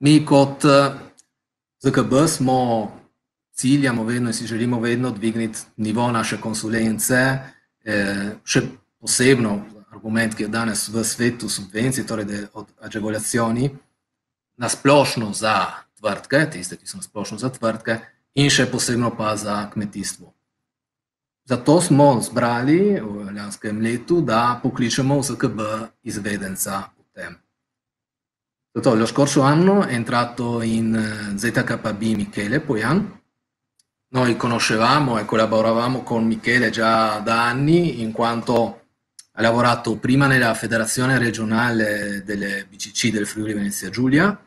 mi kot eh, ZKB smo ciljamo vedno in si želimo vedno dvigniti nivo naše konsulence, eh, še posebno argument, ki je danes v svetu subvencij, torej da je od ađevoljacioni, na splošno za tvrtke, tiste, ki so na splošno za tvrtke, in še posebno pa za kmetijstvo. Zato smo zbrali v ljanskem letu, da pokličemo v ZKB izvedenca v tem. Totò, lo scorso anno è entrato in eh, ZKB Michele Poian. Noi conoscevamo e collaboravamo con Michele già da anni in quanto ha lavorato prima nella federazione regionale delle BCC del Friuli Venezia Giulia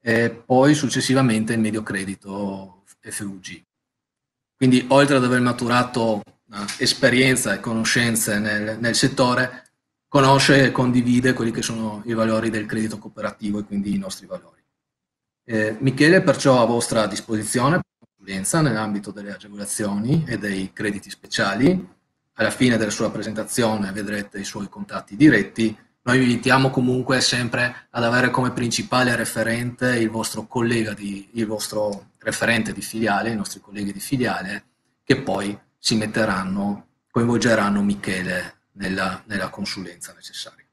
e poi successivamente in Mediocredito FUG. Quindi oltre ad aver maturato eh, esperienza e conoscenze nel, nel settore, conosce e condivide quelli che sono i valori del credito cooperativo e quindi i nostri valori. Eh, Michele è perciò a vostra disposizione per consulenza nell'ambito delle agevolazioni e dei crediti speciali. Alla fine della sua presentazione vedrete i suoi contatti diretti. Noi vi invitiamo comunque sempre ad avere come principale referente il vostro collega di, il vostro referente di filiale, i nostri colleghi di filiale, che poi si metteranno, coinvolgeranno Michele nella, nella consulenza necessaria.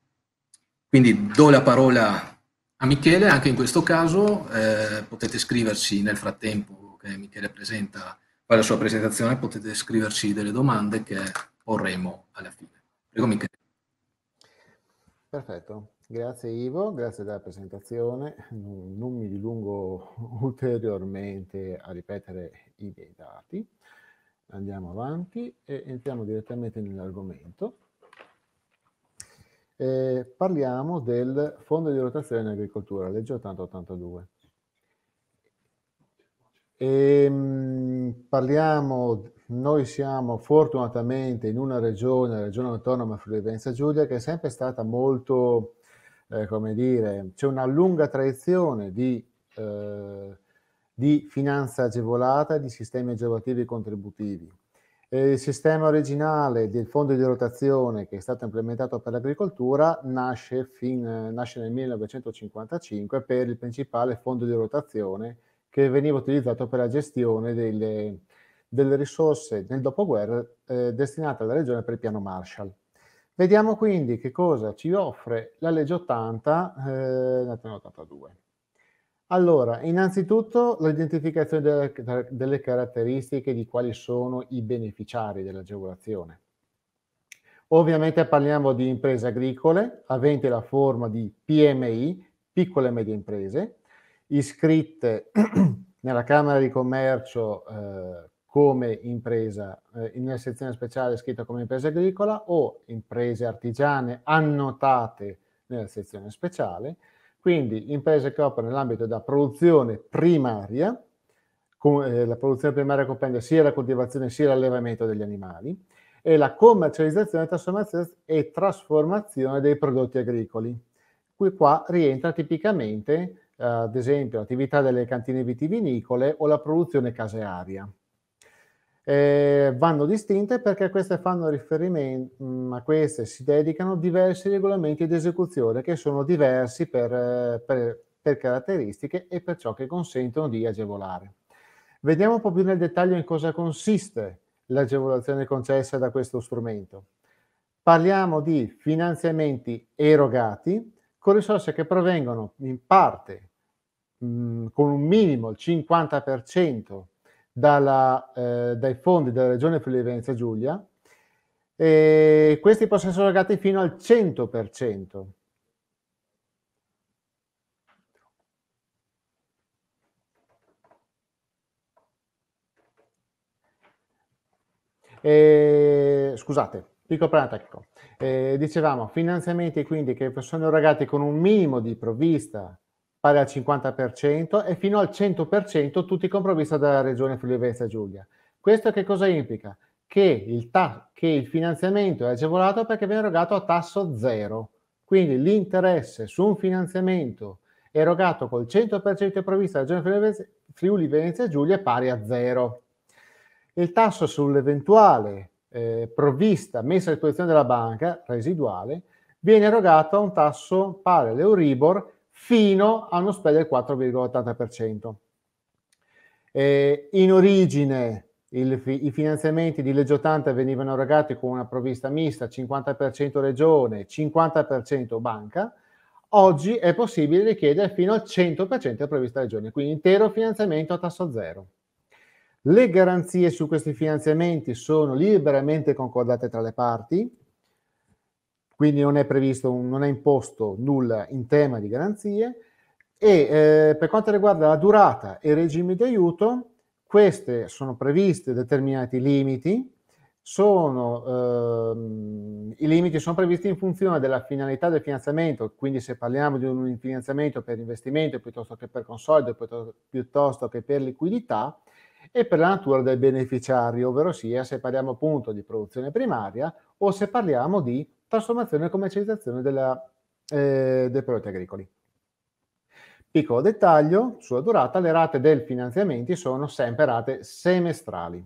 Quindi do la parola a Michele, anche in questo caso eh, potete scriverci nel frattempo che Michele presenta, fa la sua presentazione, potete scriverci delle domande che porremo alla fine. Prego Michele. Perfetto, grazie Ivo, grazie della presentazione. Non, non mi dilungo ulteriormente a ripetere i miei dati. Andiamo avanti e entriamo direttamente nell'argomento eh, parliamo del fondo di rotazione in agricoltura, legge 8082. E, mh, parliamo, noi siamo fortunatamente in una regione, la regione autonoma Friuli Venezia Giulia, che è sempre stata molto, eh, come dire, c'è una lunga tradizione di, eh, di finanza agevolata e di sistemi agevolativi contributivi il sistema originale del fondo di rotazione che è stato implementato per l'agricoltura nasce, fin, nasce nel 1955 per il principale fondo di rotazione che veniva utilizzato per la gestione delle, delle risorse nel dopoguerra eh, destinate alla regione per il piano Marshall. Vediamo quindi che cosa ci offre la legge 80, eh, 82. Allora, innanzitutto l'identificazione delle, delle caratteristiche di quali sono i beneficiari dell'agevolazione. Ovviamente parliamo di imprese agricole aventi la forma di PMI, piccole e medie imprese, iscritte nella Camera di Commercio eh, come impresa, eh, nella sezione speciale scritta come impresa agricola o imprese artigiane annotate nella sezione speciale, quindi imprese che operano nell'ambito della produzione primaria, con, eh, la produzione primaria comprende sia la coltivazione sia l'allevamento degli animali, e la commercializzazione e trasformazione dei prodotti agricoli. Qui qua rientra tipicamente, eh, ad esempio, l'attività delle cantine vitivinicole o la produzione casearia eh, vanno distinte perché queste fanno riferimento, mh, mm, a queste si dedicano diversi regolamenti di esecuzione che sono diversi per, eh, per, per caratteristiche e per ciò che consentono di agevolare. Vediamo un po' più nel dettaglio in cosa consiste l'agevolazione concessa da questo strumento. Parliamo di finanziamenti erogati con risorse che provengono in parte mh, mm, con un minimo il 50% dalla, eh, dai fondi della Regione Friuli Venezia Giulia e questi possono essere erogati fino al 100%. Eh, scusate, piccolo piano tecnico. Eh, dicevamo, finanziamenti quindi che sono erogati con un minimo di provvista pari al 50% e fino al 100% tutti i compromessi dalla Regione Friuli Venezia Giulia. Questo che cosa implica? Che il, che il finanziamento è agevolato perché viene erogato a tasso zero. Quindi l'interesse su un finanziamento erogato col 100% di provvista della Regione Friuli Venezia Giulia è pari a zero. Il tasso sull'eventuale eh, provvista messa a disposizione della banca residuale viene erogato a un tasso pari all'Euribor fino a uno spread del 4,80%. Eh, in origine il, i finanziamenti di legge 80 venivano erogati con una provvista mista 50% regione, 50% banca, oggi è possibile richiedere fino al 100% della provvista regione, quindi intero finanziamento a tasso zero. Le garanzie su questi finanziamenti sono liberamente concordate tra le parti, quindi non è previsto, non è imposto nulla in tema di garanzie. E eh, per quanto riguarda la durata e il regime di aiuto, queste sono previste determinati limiti, sono, ehm, i limiti sono previsti in funzione della finalità del finanziamento, quindi se parliamo di un finanziamento per investimento piuttosto che per consolido, piuttosto, piuttosto che per liquidità, e per la natura del beneficiario, ovvero sia se parliamo appunto di produzione primaria o se parliamo di trasformazione e commercializzazione della, eh, dei prodotti agricoli. Piccolo dettaglio, sulla durata, le rate del finanziamento sono sempre rate semestrali.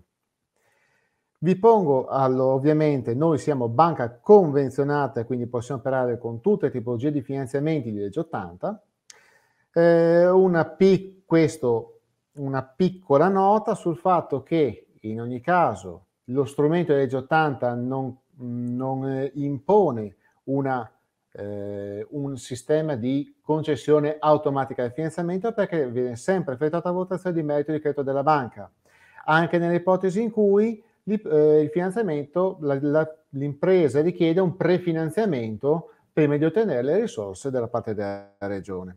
Vi pongo, allora, ovviamente, noi siamo banca convenzionata, quindi possiamo operare con tutte le tipologie di finanziamenti di legge 80. Eh, una, pic, questo, una piccola nota sul fatto che, in ogni caso, lo strumento di legge 80 non non eh, impone una, eh, un sistema di concessione automatica del finanziamento perché viene sempre effettuata votazione di merito di credito della banca, anche nell'ipotesi in cui eh, il finanziamento, la, la, l'impresa richiede un prefinanziamento prima di ottenere le risorse della parte della regione.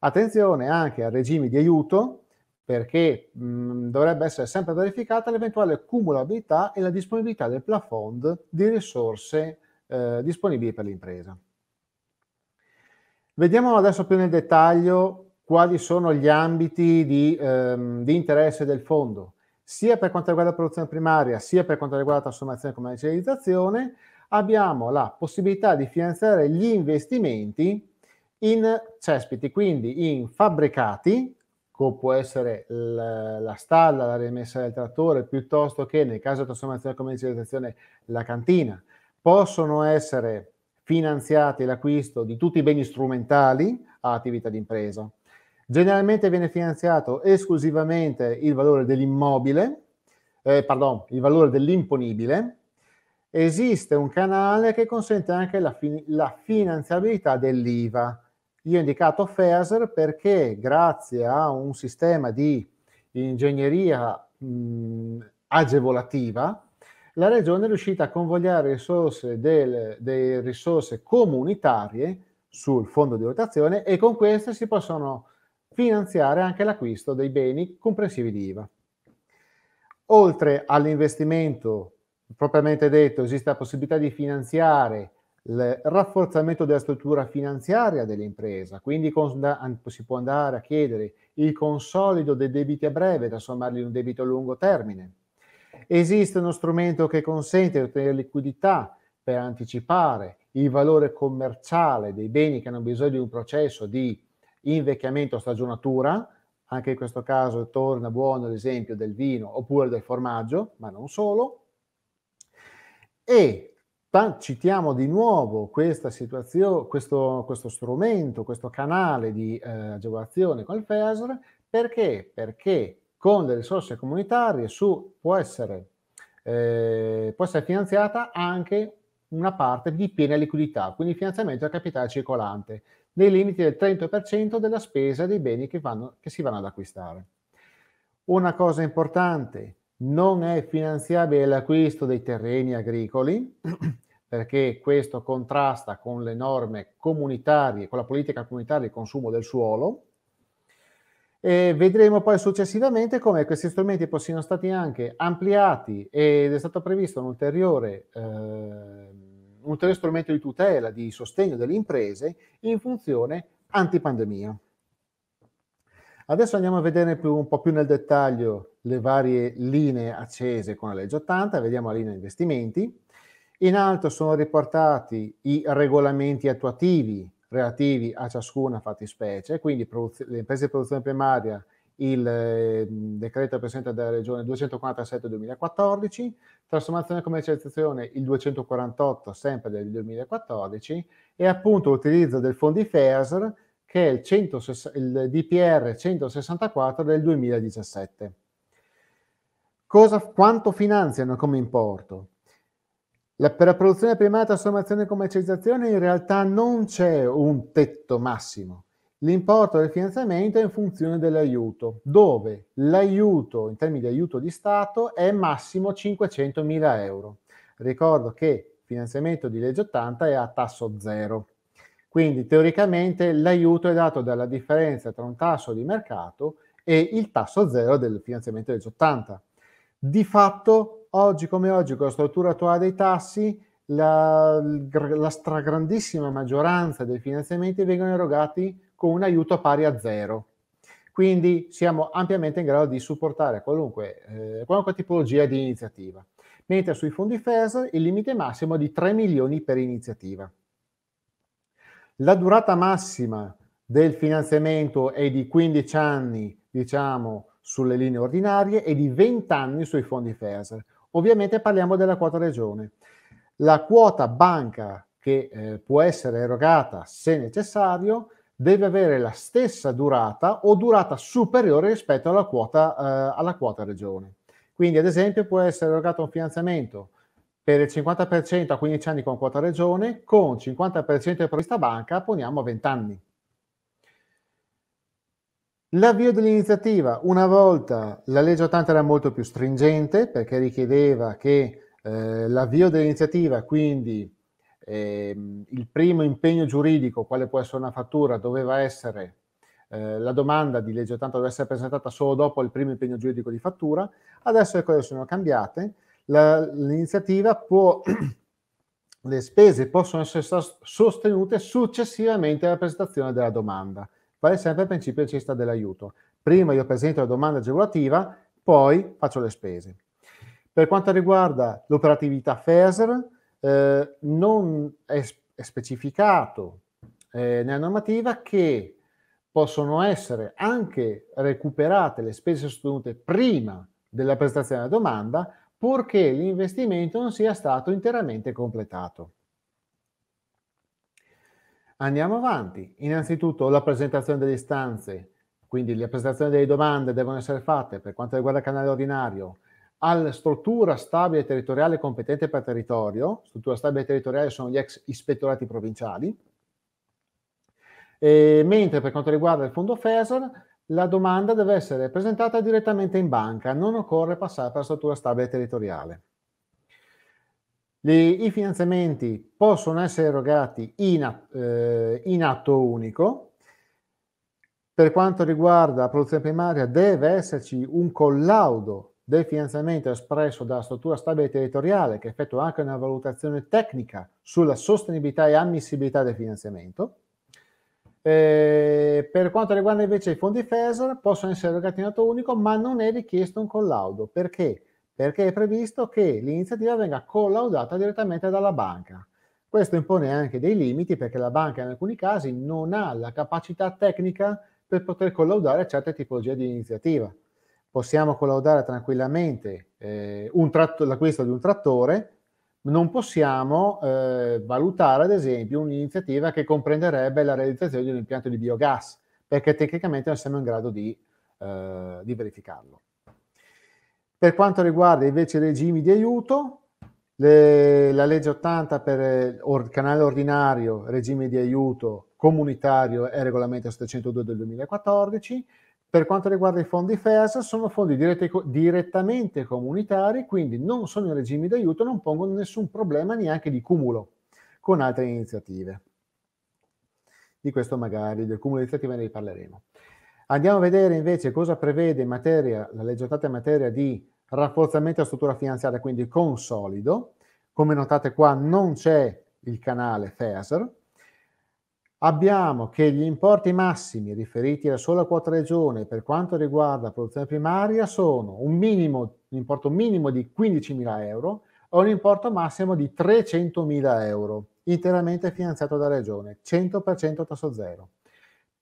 Attenzione anche a regimi di aiuto, perché mh, mm, dovrebbe essere sempre verificata l'eventuale cumulabilità e la disponibilità del plafond di risorse eh, disponibili per l'impresa. Vediamo adesso più nel dettaglio quali sono gli ambiti di, ehm, di interesse del fondo, sia per quanto riguarda la produzione primaria, sia per quanto riguarda la trasformazione e commercializzazione, abbiamo la possibilità di finanziare gli investimenti in cespiti, quindi in fabbricati come può essere la, la stalla, la rimessa del trattore, piuttosto che nel caso di trasformazione e commercializzazione la cantina. Possono essere finanziati l'acquisto di tutti i beni strumentali a attività d'impresa. Generalmente viene finanziato esclusivamente il valore dell'immobile, eh, pardon, il valore dell'imponibile. Esiste un canale che consente anche la, fin- la finanziabilità dell'IVA io ho indicato FESR perché grazie a un sistema di ingegneria mh, agevolativa, la regione è riuscita a convogliare risorse, del, delle risorse comunitarie sul fondo di rotazione e con queste si possono finanziare anche l'acquisto dei beni comprensivi di IVA. Oltre all'investimento propriamente detto, esiste la possibilità di finanziare il rafforzamento della struttura finanziaria dell'impresa, quindi con, si può andare a chiedere il consolido dei debiti a breve, trasformarli in un debito a lungo termine. Esiste uno strumento che consente di ottenere liquidità per anticipare il valore commerciale dei beni che hanno bisogno di un processo di invecchiamento o stagionatura, anche in questo caso torna buono l'esempio del vino oppure del formaggio, ma non solo. E citiamo di nuovo questa situazione, questo, questo strumento, questo canale di eh, agevolazione il FESR, perché? Perché con le risorse comunitarie su, può, essere, eh, può essere finanziata anche una parte di piena liquidità, quindi finanziamento a capitale circolante, nei limiti del 30% della spesa dei beni che, vanno, che si vanno ad acquistare. Una cosa importante, non è finanziabile l'acquisto dei terreni agricoli perché questo contrasta con le norme comunitarie, con la politica comunitaria di consumo del suolo. E vedremo poi successivamente come questi strumenti siano stati anche ampliati ed è stato previsto un ulteriore, eh, un ulteriore strumento di tutela, di sostegno delle imprese in funzione antipandemia. Adesso andiamo a vedere più, un po' più nel dettaglio le varie linee accese con la legge 80, vediamo la linea investimenti. In alto sono riportati i regolamenti attuativi relativi a ciascuna fattispecie, quindi le imprese di produzione primaria, il eh, decreto presente della Regione 247-2014, trasformazione e commercializzazione il 248 sempre del 2014 e appunto l'utilizzo del fondi FESR che è il, 160, il DPR 164 del 2017. Cosa, quanto finanziano come importo? La, per la produzione primaria, trasformazione e commercializzazione in realtà non c'è un tetto massimo. L'importo del finanziamento è in funzione dell'aiuto, dove l'aiuto in termini di aiuto di Stato è massimo 500.000 euro. Ricordo che il finanziamento di legge 80 è a tasso zero. Quindi teoricamente l'aiuto è dato dalla differenza tra un tasso di mercato e il tasso zero del finanziamento di legge 80 di fatto, oggi come oggi, con la struttura attuale dei tassi, la, la stragrandissima maggioranza dei finanziamenti vengono erogati con un aiuto pari a zero. Quindi siamo ampiamente in grado di supportare qualunque, eh, qualunque tipologia di iniziativa. Mentre sui fondi FES il limite massimo è di 3 milioni per iniziativa. La durata massima del finanziamento è di 15 anni, diciamo, sulle linee ordinarie e di 20 anni sui fondi FESR. Ovviamente parliamo della quota regione. La quota banca che eh, può essere erogata se necessario deve avere la stessa durata o durata superiore rispetto alla quota, eh, alla quota regione. Quindi ad esempio può essere erogato un finanziamento per il 50% a 15 anni con quota regione, con 50% di provvista banca poniamo a 20 anni. L'avvio dell'iniziativa, una volta la legge 80 era molto più stringente perché richiedeva che eh, l'avvio dell'iniziativa, quindi eh, il primo impegno giuridico, quale può essere una fattura, doveva essere eh, la domanda di legge 80 doveva essere presentata solo dopo il primo impegno giuridico di fattura, adesso le cose sono cambiate, la, l'iniziativa può, le spese possono essere sostenute successivamente alla presentazione della domanda vale sempre il principio di cesta dell'aiuto. Prima io presento la domanda agevolativa, poi faccio le spese. Per quanto riguarda l'operatività FESR, eh, non è, è specificato eh, nella normativa che possono essere anche recuperate le spese sostenute prima della presentazione della domanda, purché l'investimento non sia stato interamente completato. Andiamo avanti. Innanzitutto la presentazione delle istanze, quindi la presentazione delle domande devono essere fatte per quanto riguarda il canale ordinario alla struttura stabile territoriale competente per territorio, struttura stabile territoriale sono gli ex ispettorati provinciali, e, mentre per quanto riguarda il fondo FESR la domanda deve essere presentata direttamente in banca, non occorre passare per la struttura stabile territoriale. Le, I finanziamenti possono essere erogati in, eh, in atto unico. Per quanto riguarda la produzione primaria, deve esserci un collaudo del finanziamento espresso dalla struttura stabile territoriale che effettua anche una valutazione tecnica sulla sostenibilità e ammissibilità del finanziamento. Eh, per quanto riguarda invece i fondi FESR, possono essere erogati in atto unico, ma non è richiesto un collaudo perché perché è previsto che l'iniziativa venga collaudata direttamente dalla banca. Questo impone anche dei limiti perché la banca in alcuni casi non ha la capacità tecnica per poter collaudare certe tipologie di iniziativa. Possiamo collaudare tranquillamente eh, tratto, l'acquisto di un trattore, non possiamo eh, valutare ad esempio un'iniziativa che comprenderebbe la realizzazione di un impianto di biogas, perché tecnicamente non siamo in grado di, eh, di verificarlo. Per quanto riguarda invece i regimi di aiuto, le, la legge 80 per eh, or, canale ordinario, regime di aiuto comunitario e regolamento 702 del 2014. Per quanto riguarda i fondi FES, sono fondi dirette, direttamente comunitari, quindi non sono in regimi di aiuto, non pongono nessun problema neanche di cumulo con altre iniziative. Di questo magari, del cumulo di iniziative ne riparleremo. Andiamo a vedere invece cosa prevede in materia, la legge 80 in materia di rafforzamento della struttura finanziaria, quindi consolido. Come notate qua non c'è il canale FESR. Abbiamo che gli importi massimi riferiti alla sola quota regione per quanto riguarda la produzione primaria sono un, minimo, un importo minimo di 15.000 euro e un importo massimo di 300.000 euro, interamente finanziato dalla regione, 100% tasso zero.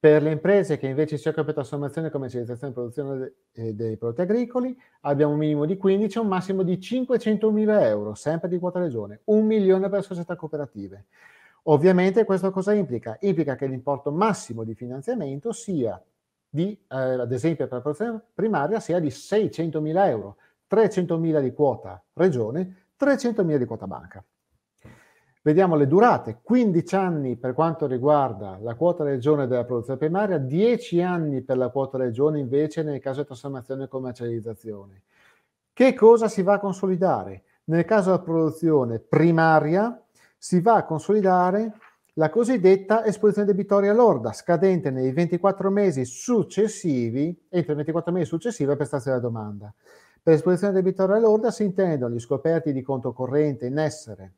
Per le imprese che invece si occupano di trasformazione e commercializzazione e produzione de- eh, dei prodotti agricoli, abbiamo un minimo di 15 e un massimo di 500.000 euro, sempre di quota regione, un milione per società cooperative. Ovviamente questo cosa implica? Implica che l'importo massimo di finanziamento sia di, eh, ad esempio per la produzione primaria, sia di 600.000 euro, 300.000 di quota regione, 300.000 di quota banca. Vediamo le durate, 15 anni per quanto riguarda la quota regione della produzione primaria, 10 anni per la quota regione invece nel caso di trasformazione e commercializzazione. Che cosa si va a consolidare? Nel caso della produzione primaria si va a consolidare la cosiddetta esposizione debitoria lorda, scadente nei 24 mesi successivi, entro i 24 mesi successivi alla prestazione della domanda. Per esposizione debitoria lorda si intendono gli scoperti di conto corrente in essere,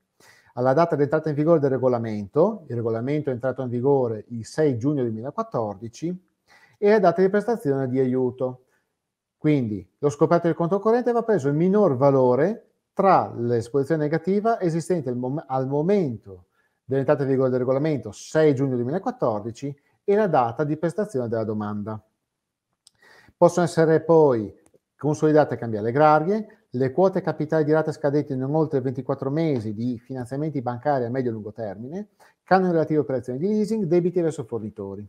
alla data di entrata in vigore del regolamento, il regolamento è entrato in vigore il 6 giugno 2014, e la data di prestazione di aiuto. Quindi lo scoperto del conto corrente va preso il minor valore tra l'esposizione negativa esistente al, al momento dell'entrata in vigore del regolamento 6 giugno 2014 e la data di prestazione della domanda. Possono essere poi consolidate e cambiare le grarie, le quote capitali di rate scadenti non oltre 24 mesi di finanziamenti bancari a medio e lungo termine, canone relativi a operazioni di leasing, debiti verso fornitori.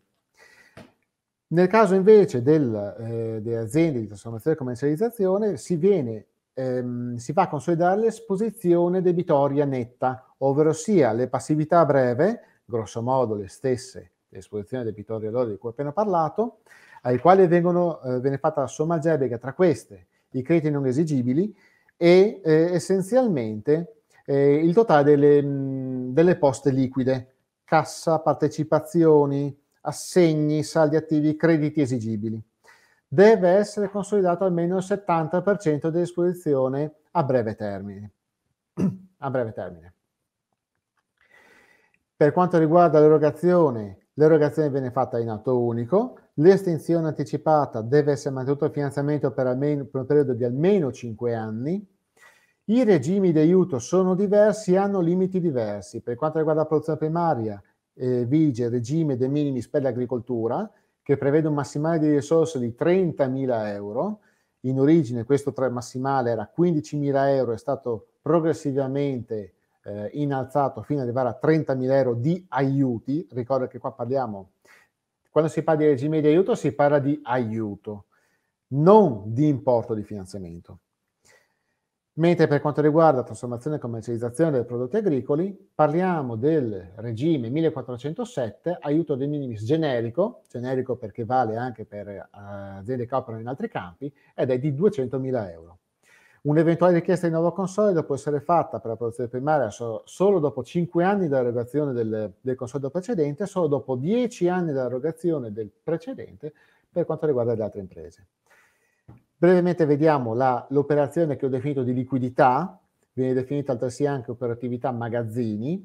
Nel caso invece del, eh, delle aziende di trasformazione e commercializzazione si, viene, ehm, si va a consolidare l'esposizione debitoria netta, ovvero sia le passività a breve, grosso modo le stesse esposizioni debitorie lorda di cui ho appena parlato, ai quali vengono, eh, viene fatta la somma algebrica tra queste i crediti non esigibili e eh, essenzialmente eh, il totale delle, delle, poste liquide, cassa, partecipazioni, assegni, saldi attivi, crediti esigibili. Deve essere consolidato almeno il 70% dell'esposizione a breve termine. a breve termine. Per quanto riguarda l'erogazione, l'erogazione viene fatta in atto unico, L'estinzione anticipata deve essere mantenuto il finanziamento per, almeno, per un periodo di almeno 5 anni. I regimi di aiuto sono diversi e hanno limiti diversi. Per quanto riguarda la produzione primaria, eh, vige il regime dei minimis per l'agricoltura, che prevede un massimale di risorse di 30.000 euro. In origine questo massimale era 15.000 euro, è stato progressivamente eh, innalzato fino ad arrivare a 30.000 euro di aiuti. Ricordo che qua parliamo quando si parla di regime di aiuto si parla di aiuto, non di importo di finanziamento. Mentre per quanto riguarda trasformazione e commercializzazione dei prodotti agricoli, parliamo del regime 1407, aiuto de minimis generico, generico perché vale anche per eh, aziende che operano in altri campi, ed è di 200.000 euro. Un'eventuale richiesta di nuovo consolido può essere fatta per la produzione primaria solo dopo 5 anni dall'erogazione del, del consolido precedente, solo dopo 10 anni dall'erogazione del precedente per quanto riguarda le altre imprese. Brevemente vediamo la, l'operazione che ho definito di liquidità, viene definita altresì anche operatività magazzini,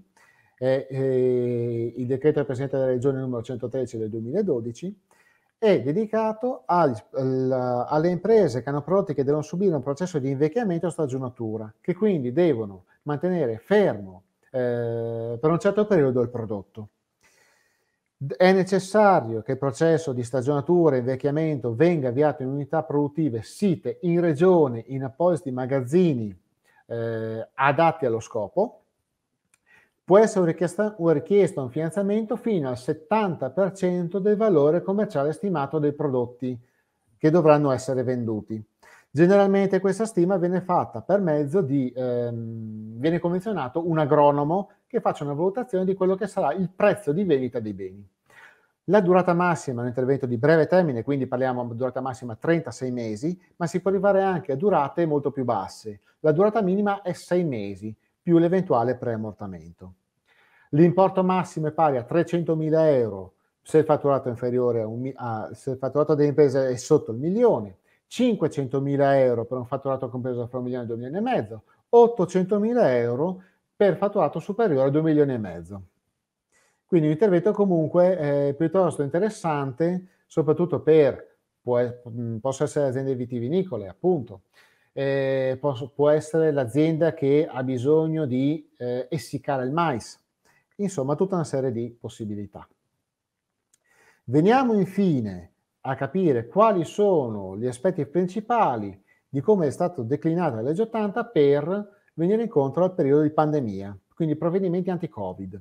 è, eh, il decreto del Presidente della Regione numero 113 del 2012, è dedicato al, al, alle imprese che hanno prodotti che devono subire un processo di invecchiamento o stagionatura, che quindi devono mantenere fermo eh, per un certo periodo il prodotto. È necessario che il processo di stagionatura e invecchiamento venga avviato in unità produttive site in regione in appositi magazzini eh, adatti allo scopo può essere richiesto, un finanziamento fino al 70% del valore commerciale stimato dei prodotti che dovranno essere venduti. Generalmente questa stima viene fatta per mezzo di, ehm, viene convenzionato un agronomo che faccia una valutazione di quello che sarà il prezzo di vendita dei beni. La durata massima è un intervento di breve termine, quindi parliamo di durata massima 36 mesi, ma si può arrivare anche a durate molto più basse. La durata minima è 6 mesi, più l'eventuale preammortamento. L'importo massimo è pari a 300.000 euro se il fatturato, inferiore a un, a, se il fatturato dell'impresa è sotto il milione, 500.000 euro per un fatturato compreso fra un milione e due milioni e mezzo, 800.000 euro per fatturato superiore a 2 milioni e mezzo. Quindi un intervento comunque eh, piuttosto interessante, soprattutto per, può, possono essere aziende vitivinicole, appunto, eh, può, può, essere l'azienda che ha bisogno di eh, essiccare il mais, insomma tutta una serie di possibilità. Veniamo infine a capire quali sono gli aspetti principali di come è stata declinata la legge 80 per venire incontro al periodo di pandemia, quindi provvedimenti anti-Covid.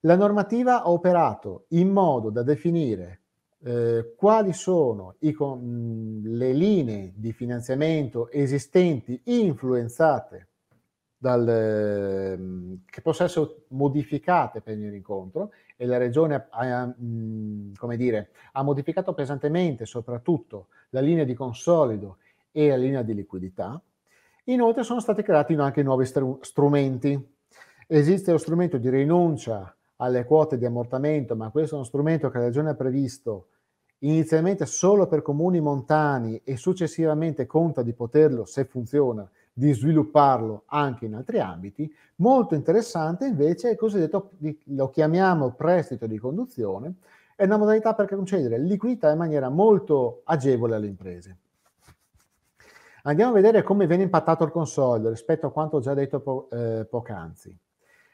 La normativa ha operato in modo da definire eh, quali sono i, mh, le linee di finanziamento esistenti influenzate dal, ehm, che possono essere modificate per ogni incontro e la Regione ha, come dire, ha modificato pesantemente soprattutto la linea di consolido e la linea di liquidità. Inoltre sono stati creati anche nuovi strumenti. Esiste lo strumento di rinuncia alle quote di ammortamento, ma questo è uno strumento che la Regione ha previsto inizialmente solo per comuni montani e successivamente conta di poterlo, se funziona, di svilupparlo anche in altri ambiti. Molto interessante invece è il cosiddetto, lo chiamiamo prestito di conduzione, è una modalità per concedere liquidità in maniera molto agevole alle imprese. Andiamo a vedere come viene impattato il consolio rispetto a quanto ho già detto po- eh, poc'anzi.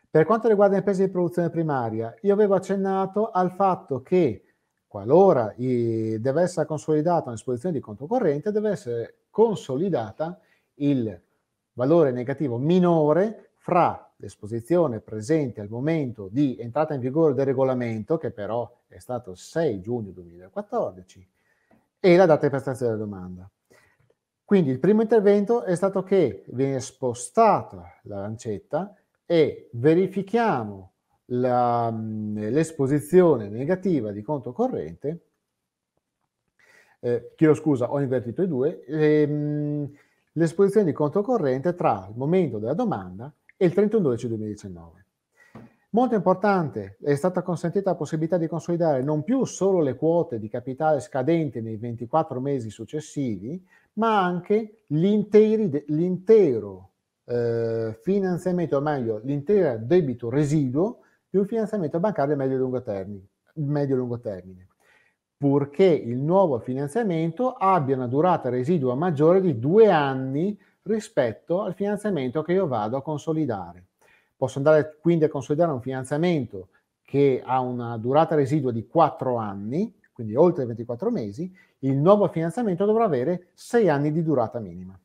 Per quanto riguarda le imprese di produzione primaria, io avevo accennato al fatto che qualora i, deve essere consolidata un'esposizione di conto corrente, deve essere consolidata il valore negativo minore fra l'esposizione presente al momento di entrata in vigore del regolamento, che però è stato 6 giugno 2014, e la data di prestazione della domanda. Quindi il primo intervento è stato che viene spostata la lancetta e verifichiamo la, l'esposizione negativa di conto corrente, eh, chiedo scusa, ho invertito i due, ehm, l'esposizione di conto corrente tra il momento della domanda e il 31-12-2019. Molto importante, è stata consentita la possibilità di consolidare non più solo le quote di capitale scadente nei 24 mesi successivi, ma anche l'intero eh, finanziamento, o meglio, l'intero debito residuo di un finanziamento bancario medio-lungo termine. Medio-lungo termine purché il nuovo finanziamento abbia una durata residua maggiore di due anni rispetto al finanziamento che io vado a consolidare. Posso andare quindi a consolidare un finanziamento che ha una durata residua di 4 anni, quindi oltre 24 mesi, il nuovo finanziamento dovrà avere 6 anni di durata minima.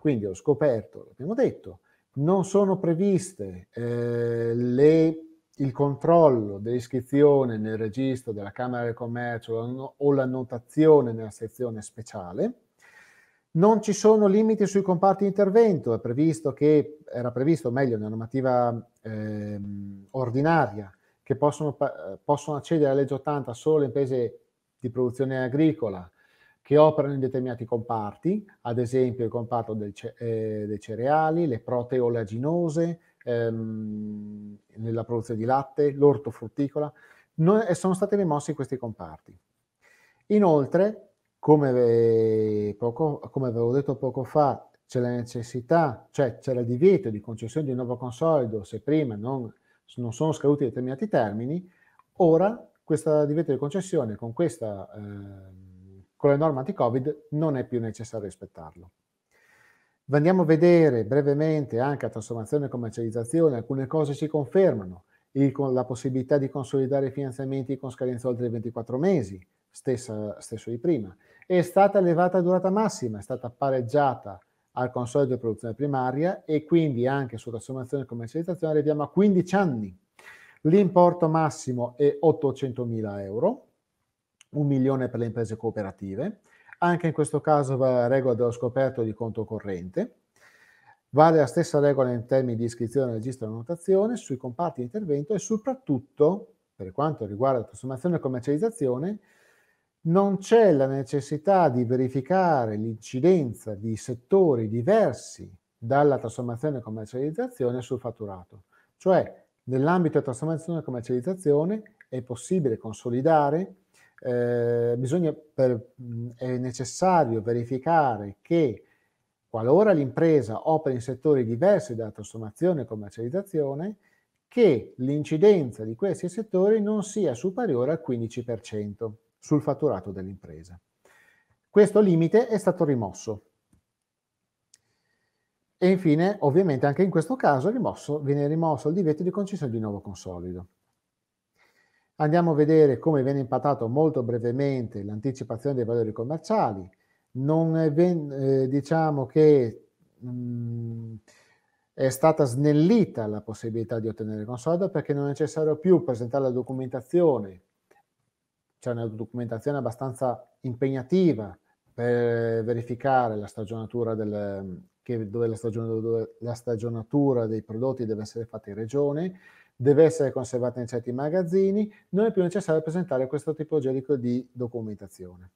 Quindi ho scoperto, l'abbiamo detto, non sono previste eh, le il controllo dell'iscrizione nel registro della Camera del Commercio o l'annotazione nella sezione speciale. Non ci sono limiti sui comparti di intervento, previsto che, era previsto meglio nella normativa eh, ordinaria che possono, possono accedere alla legge 80 solo le imprese di produzione agricola che operano in determinati comparti, ad esempio il comparto del, eh, dei cereali, le proteolaginose, ehm, nella produzione di latte, l'ortofrutticola, non, sono stati rimossi questi comparti. Inoltre, come, poco, come avevo detto poco fa, c'è la necessità, cioè c'è il divieto di concessione di un nuovo consolido se prima non, non, sono scaduti determinati termini, ora questo divieto di concessione con, questa, eh, con le norme anti-Covid non è più necessario rispettarlo. Andiamo a vedere brevemente anche a trasformazione e commercializzazione, alcune cose si confermano, Il, la possibilità di consolidare i finanziamenti con scadenza oltre i 24 mesi, stessa, stesso di prima, è stata elevata a durata massima, è stata pareggiata al consorzio di produzione primaria e quindi anche su trasformazione e commercializzazione arriviamo a 15 anni. L'importo massimo è 800.000 euro, un milione per le imprese cooperative, anche in questo caso vale la regola dello scoperto di conto corrente. Vale la stessa regola in termini di iscrizione registro e annotazione sui comparti di intervento e soprattutto, per quanto riguarda trasformazione e commercializzazione, non c'è la necessità di verificare l'incidenza di settori diversi dalla trasformazione e commercializzazione sul fatturato. Cioè, nell'ambito della trasformazione e commercializzazione è possibile consolidare eh, bisogna per, è necessario verificare che qualora l'impresa opera in settori diversi dalla trasformazione e commercializzazione, che l'incidenza di questi settori non sia superiore al 15% sul fatturato dell'impresa. Questo limite è stato rimosso. E infine, ovviamente anche in questo caso, rimosso, viene rimosso il divieto di concessione di nuovo consolido. Andiamo a vedere come viene impattato molto brevemente l'anticipazione dei valori commerciali. Non è eh, diciamo che mh, mm, è stata snellita la possibilità di ottenere consoda perché non è necessario più presentare la documentazione. C'è una documentazione abbastanza impegnativa per verificare la stagionatura del, che, dove, la stagionatura, dove la stagionatura dei prodotti deve essere fatta in regione deve essere conservata in certi magazzini, non è più necessario presentare questo tipologico di documentazione.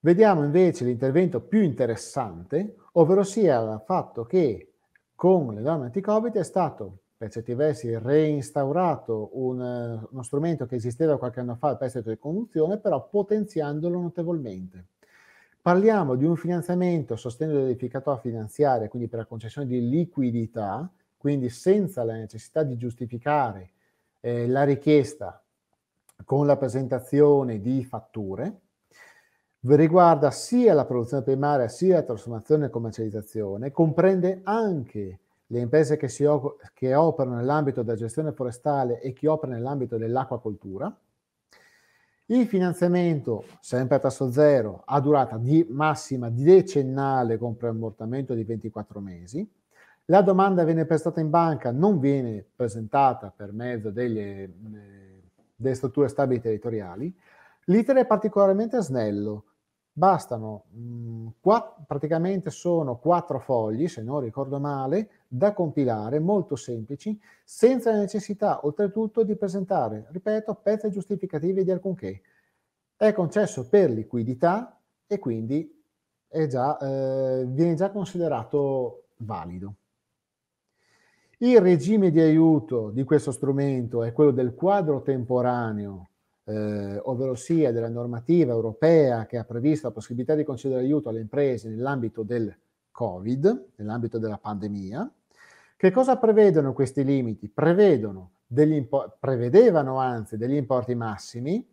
Vediamo invece l'intervento più interessante, ovvero sia il fatto che con le norme anti-Covid è stato per certi versi reinstaurato un, uno strumento che esisteva qualche anno fa, il prestito di conduzione, però potenziandolo notevolmente. Parliamo di un finanziamento sostenuto dall'edificatore finanziario, quindi per la concessione di liquidità, quindi senza la necessità di giustificare eh, la richiesta con la presentazione di fatture, riguarda sia la produzione primaria sia la trasformazione e commercializzazione, comprende anche le imprese che, si, che operano nell'ambito della gestione forestale e chi opera nell'ambito dell'acquacoltura. Il finanziamento, sempre a tasso zero, a durata di massima decennale con preammortamento di 24 mesi la domanda viene prestata in banca, non viene presentata per mezzo delle, eh, delle strutture stabili territoriali. L'iter è particolarmente snello, bastano mh, mm, quatt- praticamente sono quattro fogli, se non ricordo male, da compilare, molto semplici, senza la necessità oltretutto di presentare, ripeto, pezzi giustificativi di alcunché. È concesso per liquidità e quindi già, eh, viene già considerato valido. Il regime di aiuto di questo strumento è quello del quadro temporaneo, eh, ovvero sia della normativa europea che ha previsto la possibilità di concedere aiuto alle imprese nell'ambito del Covid, nell'ambito della pandemia. Che cosa prevedono questi limiti? Prevedono impo- prevedevano anzi degli importi massimi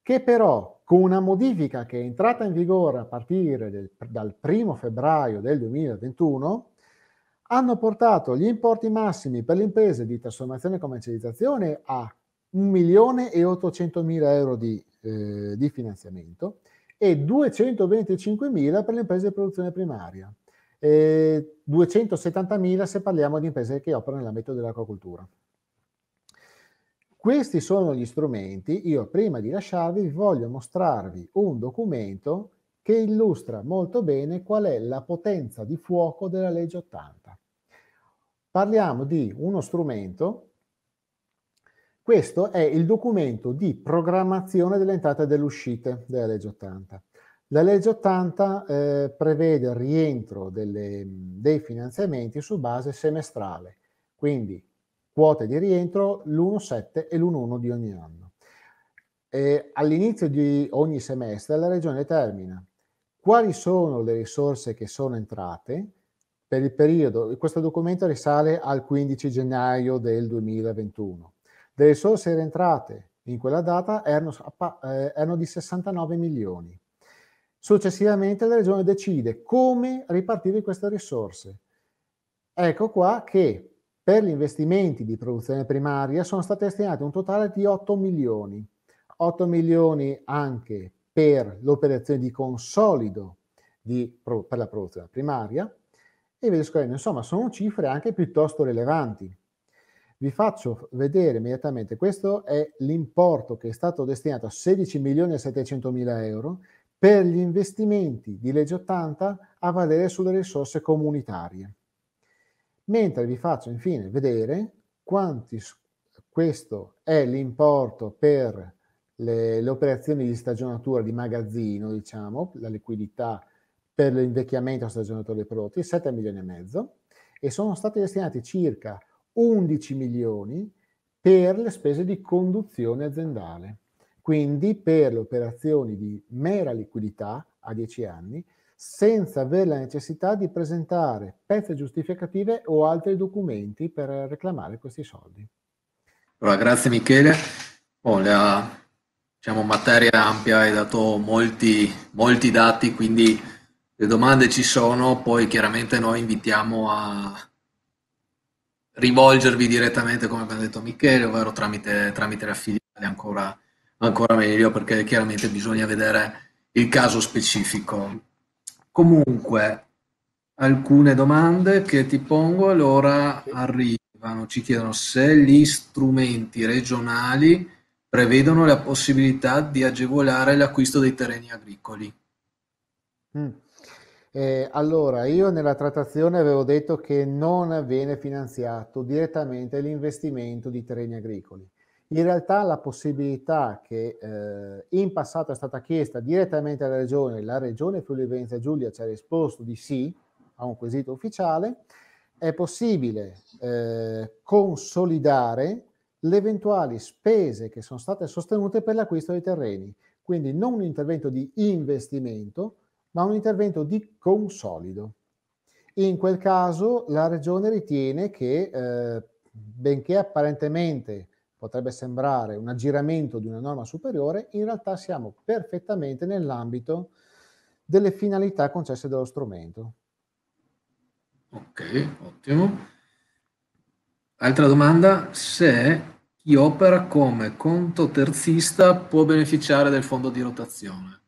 che però con una modifica che è entrata in vigore a partire del, dal 1 febbraio del 2021 hanno portato gli importi massimi per le imprese di trasformazione e commercializzazione a 1.800.000 euro di, eh, di finanziamento e 225.000 per le imprese di produzione primaria e 270.000 se parliamo di imprese che operano nell'ambito dell'acquacultura. Questi sono gli strumenti. Io prima di lasciarvi voglio mostrarvi un documento che illustra molto bene qual è la potenza di fuoco della legge 80. Parliamo di uno strumento, questo è il documento di programmazione delle entrate e delle uscite della legge 80. La legge 80 eh, prevede il rientro delle, dei finanziamenti su base semestrale, quindi quote di rientro l'1,7 e l'1,1 di ogni anno. Eh, all'inizio di ogni semestre la Regione determina quali sono le risorse che sono entrate, per il periodo, questo documento risale al 15 gennaio del 2021. Le risorse rientrate in quella data erano, eh, erano di 69 milioni. Successivamente la Regione decide come ripartire queste risorse. Ecco qua che per gli investimenti di produzione primaria sono state destinate un totale di 8 milioni. 8 milioni anche per l'operazione di consolido di, per la produzione primaria, e vedo scrivendo, insomma, sono cifre anche piuttosto rilevanti. Vi faccio vedere immediatamente, questo è l'importo che è stato destinato a 16 milioni e 700 mila euro per gli investimenti di legge 80 a valere sulle risorse comunitarie. Mentre vi faccio infine vedere quanti, questo è l'importo per le, le operazioni di stagionatura di magazzino, diciamo, la liquidità per l'invecchiamento stagionato dei prodotti, 7 milioni e mezzo, e sono stati destinati circa 11 milioni per le spese di conduzione aziendale, quindi per le operazioni di mera liquidità a 10 anni, senza avere la necessità di presentare pezze giustificative o altri documenti per reclamare questi soldi. Allora, grazie Michele. Oh, la diciamo, materia ampia, hai dato molti, molti dati, quindi le domande ci sono, poi chiaramente noi invitiamo a rivolgervi direttamente, come abbiamo detto Michele, ovvero tramite, tramite filiale, ancora, ancora meglio, perché chiaramente bisogna vedere il caso specifico. Comunque, alcune domande che ti pongo allora arrivano, ci chiedono se gli strumenti regionali prevedono la possibilità di agevolare l'acquisto dei terreni agricoli. Mm. Eh, allora, io nella trattazione avevo detto che non viene finanziato direttamente l'investimento di terreni agricoli. In realtà la possibilità che eh, in passato è stata chiesta direttamente alla Regione, la Regione Friuli Venezia Giulia ci ha risposto di sì a un quesito ufficiale, è possibile eh, consolidare le eventuali spese che sono state sostenute per l'acquisto dei terreni. Quindi non un intervento di investimento, ma un intervento di consolido. In quel caso la Regione ritiene che, eh, benché apparentemente potrebbe sembrare un aggiramento di una norma superiore, in realtà siamo perfettamente nell'ambito delle finalità concesse dallo strumento. Ok, ottimo. Altra domanda, se chi opera come conto terzista può beneficiare del fondo di rotazione?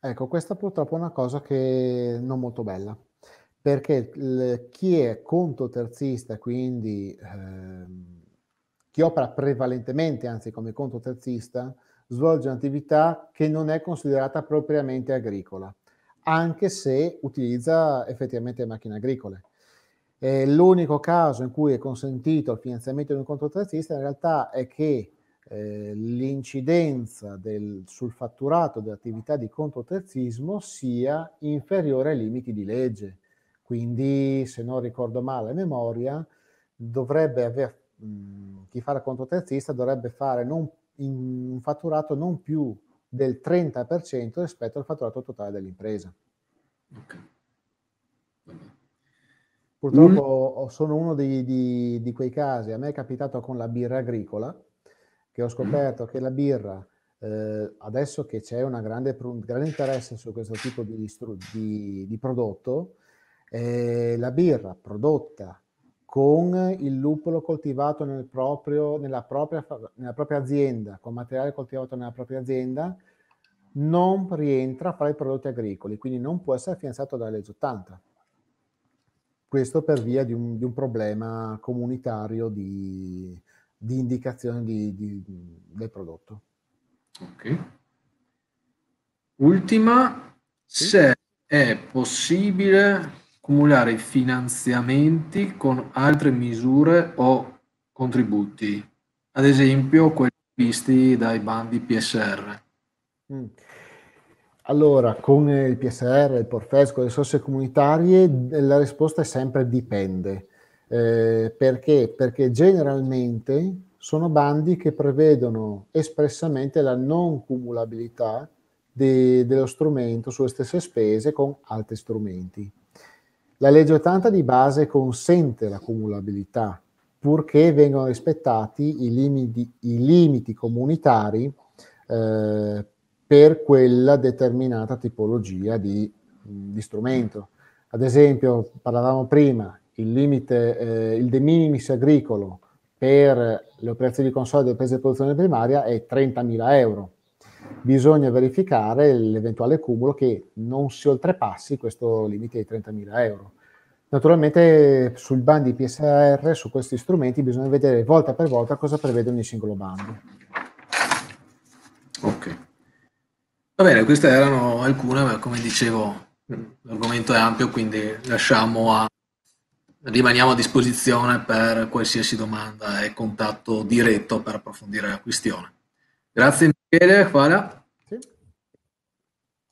Ecco, questa purtroppo è una cosa che non molto bella, perché chi è conto terzista, quindi eh, chi opera prevalentemente, anzi come conto terzista, svolge un'attività che non è considerata propriamente agricola, anche se utilizza effettivamente macchine agricole. Eh, l'unico caso in cui è consentito il finanziamento di un conto terzista in realtà è che eh, l'incidenza del, sul fatturato dell'attività di controterzismo sia inferiore ai limiti di legge. Quindi, se non ricordo male a memoria, dovrebbe aver, mh, mm, chi fa il controterzista dovrebbe fare non, in, un fatturato non più del 30% rispetto al fatturato totale dell'impresa. Okay. Purtroppo mm. sono uno di, di, di, quei casi, a me è capitato con la birra agricola, che ho scoperto che la birra, eh, adesso che c'è un grande, grande, interesse su questo tipo di, di, di prodotto, eh, la birra prodotta con il lupolo coltivato nel proprio, nella, propria, nella propria azienda, con materiale coltivato nella propria azienda, non rientra fra i prodotti agricoli, quindi non può essere finanziato dalla legge 80. Questo per via di un, di un problema comunitario di, di indicazione di, di, del prodotto. Ok. Ultima, sì? se è possibile cumulare finanziamenti con altre misure o contributi, ad esempio quelli visti dai bandi PSR. Mm. Allora, con il PSR, il Porfesco, le risorse comunitarie, la risposta è sempre dipende. Eh, perché? Perché generalmente sono bandi che prevedono espressamente la non cumulabilità de, dello strumento sulle stesse spese con altri strumenti. La legge 80 di base consente la cumulabilità purché vengano rispettati i limiti, i limiti comunitari eh, per quella determinata tipologia di, di strumento. Ad esempio, parlavamo prima, il limite, eh, il de minimis agricolo per le operazioni di console delle prese di produzione primaria è 30.000 euro. Bisogna verificare l'eventuale cumulo che non si oltrepassi questo limite di 30.000 euro. Naturalmente sul band di PSR, su questi strumenti, bisogna vedere volta per volta cosa prevede ogni singolo bando. Ok. Va bene, queste erano alcune, ma come dicevo l'argomento è ampio, quindi lasciamo a rimaniamo a disposizione per qualsiasi domanda e contatto diretto per approfondire la questione. Grazie Michele, Fala.